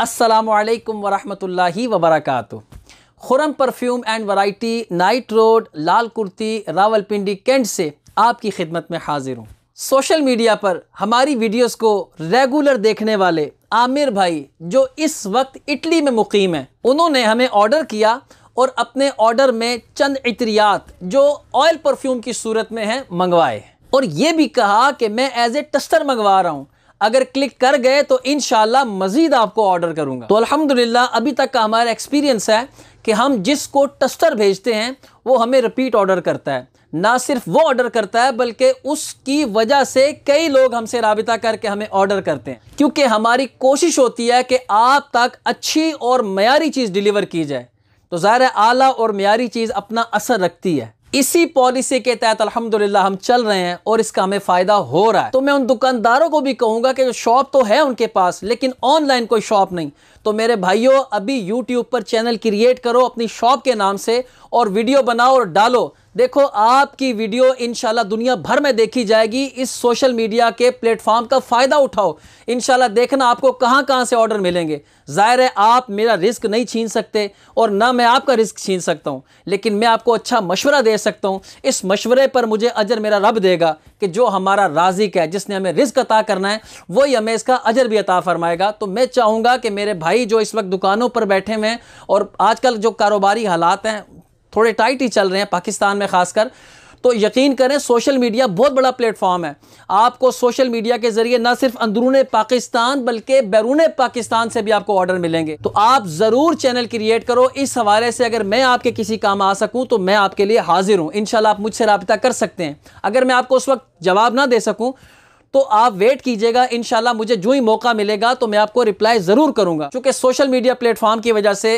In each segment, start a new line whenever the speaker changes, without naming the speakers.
असलकम वरहि वबरक Khurram perfume and variety Night Road Lal Kurti Rawalpindi Cantt से आपकी खिदमत में हाजिर हूँ सोशल मीडिया पर हमारी वीडियोस को रेगुलर देखने वाले आमिर भाई जो इस वक्त इटली में मुकीम हैं उन्होंने हमें ऑर्डर किया और अपने ऑर्डर में चंद इतरियात जो ऑयल परफ्यूम की सूरत में हैं मंगवाए और ये भी कहा कि मैं एज ए टस्टर मंगवा रहा हूँ अगर क्लिक कर गए तो इन मज़ीद आपको ऑर्डर करूंगा तो अलहमदिल्ला अभी तक का हमारा एक्सपीरियंस है कि हम जिसको टस्टर भेजते हैं वो हमें रिपीट ऑर्डर करता है ना सिर्फ वो ऑर्डर करता है बल्कि उसकी वजह से कई लोग हमसे रबता करके हमें ऑर्डर करते हैं क्योंकि हमारी कोशिश होती है कि आप तक अच्छी और मैारी चीज़ डिलीवर की जाए तो ज़ाहिर आला और मीरी चीज़ अपना असर रखती है इसी पॉलिसी के तहत अल्हम्दुलिल्लाह हम चल रहे हैं और इसका हमें फ़ायदा हो रहा है तो मैं उन दुकानदारों को भी कहूंगा कि शॉप तो है उनके पास लेकिन ऑनलाइन कोई शॉप नहीं तो मेरे भाइयों अभी यूट्यूब पर चैनल क्रिएट करो अपनी शॉप के नाम से और वीडियो बनाओ और डालो देखो आपकी वीडियो इनशाला दुनिया भर में देखी जाएगी इस सोशल मीडिया के प्लेटफॉर्म का फ़ायदा उठाओ इनशाला देखना आपको कहाँ कहाँ से ऑर्डर मिलेंगे ज़ाहिर है आप मेरा रिस्क नहीं छीन सकते और ना मैं आपका रिस्क छीन सकता हूँ लेकिन मैं आपको अच्छा मशवरा दे सकता हूँ इस मशवरे पर मुझे अजर मेरा रब देगा कि जो हमारा राजिक है जिसने हमें रिस्क अता करना है वही हमें इसका अजर भी अता फरमाएगा तो मैं चाहूँगा कि मेरे भाई जो इस वक्त दुकानों पर बैठे हुए हैं और आजकल जो कारोबारी हालात हैं थोड़े टाइट ही चल रहे हैं पाकिस्तान में खासकर तो यकीन करें सोशल मीडिया बहुत बड़ा प्लेटफॉर्म है आपको सोशल मीडिया के जरिए ना सिर्फ अंदरून पाकिस्तान बल्कि बैरून पाकिस्तान से भी आपको ऑर्डर मिलेंगे तो आप ज़रूर चैनल क्रिएट करो इस हवाले से अगर मैं आपके किसी काम आ सकूं तो मैं आपके लिए हाजिर हूं इन आप मुझसे रबता कर सकते हैं अगर मैं आपको उस वक्त जवाब ना दे सकूँ तो आप वेट कीजिएगा इनशाला मुझे जो ही मौका मिलेगा तो मैं आपको रिप्लाई ज़रूर करूंगा क्योंकि सोशल मीडिया प्लेटफॉर्म की वजह से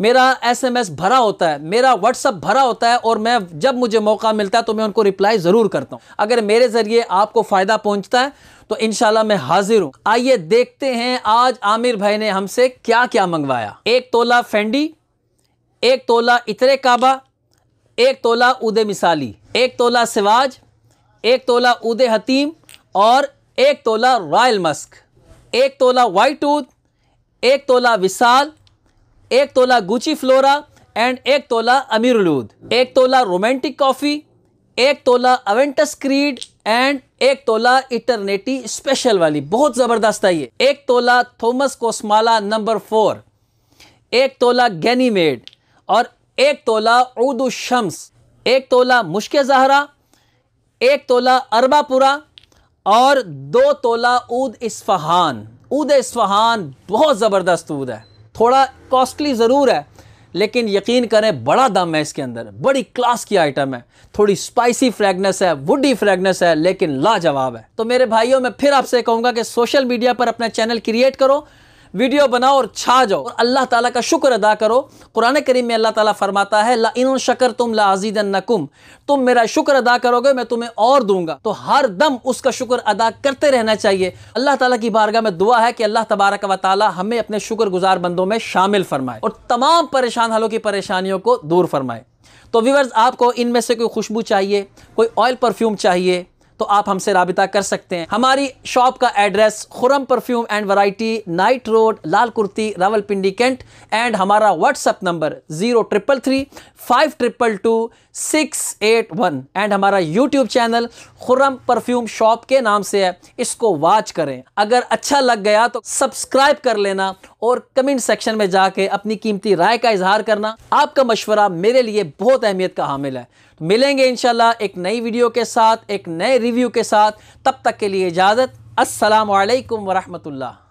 मेरा एसएमएस भरा होता है मेरा व्हाट्सअप भरा होता है और मैं जब मुझे मौका मिलता है तो मैं उनको रिप्लाई ज़रूर करता हूँ अगर मेरे ज़रिए आपको फ़ायदा पहुँचता है तो इनशाला मैं हाजिर हूँ आइए देखते हैं आज आमिर भाई ने हमसे क्या क्या मंगवाया एक तोला फेंडी एक तोला इतरे काबा एक तोला उदे मिसाली एक तोला सिवाज एक तोला उदे हतीम और एक तोला रॉयल मस्क एक तोला वाइट टूथ एक तोला विशाल एक तोला गुची फ्लोरा एंड एक तोला अमीरुलूद एक तोला रोमांटिक कॉफ़ी एक तोला अवेंटस क्रीड एंड एक तोला इटरनेटी स्पेशल वाली बहुत ज़बरदस्त है ये एक तोला थॉमस कोस्माला नंबर फोर एक तोला गैनीमेड और एक तोला उदू शम्स एक तोला मुश्क जहरा एक तोला अरबापुरा और दो तोला ऊद इस्फहान ऊद इस्फहान बहुत ज़बरदस्त ऊद है थोड़ा कॉस्टली ज़रूर है लेकिन यकीन करें बड़ा दम है इसके अंदर बड़ी क्लास की आइटम है थोड़ी स्पाइसी फ्रेगनेस है वुडी फ्रेगनेस है लेकिन लाजवाब है तो मेरे भाइयों मैं फिर आपसे कहूँगा कि सोशल मीडिया पर अपना चैनल क्रिएट करो वीडियो बनाओ और छा जाओ और अल्लाह ताला का शुक्र अदा करो कुरान करीम में अल्लाह ताला फरमाता है ला इन शकर तुम ला अजीद नकुम तुम मेरा शुक्र अदा करोगे मैं तुम्हें और दूंगा तो हर दम उसका शुक्र अदा करते रहना चाहिए अल्लाह ताला की बारगाह में दुआ है कि अल्लाह तबारक व हमें अपने शुक्रगुजार बंदों में शामिल फरमाए और तमाम परेशान हालों की परेशानियों को दूर फरमाए तो व्यूवर्स आपको इनमें से कोई खुशबू चाहिए कोई ऑयल परफ्यूम चाहिए तो आप हमसे रबता कर सकते हैं हमारी शॉप का address Khurram perfume and variety Night Road Lal Kurti Rawalpindi Cantt and हमारा WhatsApp number zero triple three five triple two six eight one and हमारा YouTube channel Khurram perfume shop के नाम से है इसको वॉच करें अगर अच्छा लग गया तो सब्सक्राइब कर लेना और कमेंट सेक्शन में जाके अपनी कीमती राय का इजहार करना आपका मशवरा मेरे लिए बहुत अहमियत का हामिल है मिलेंगे इंशाल्लाह एक नई वीडियो के साथ एक नए रिव्यू के साथ तब तक के लिए इजाज़त असलकम वरहमतुल्ला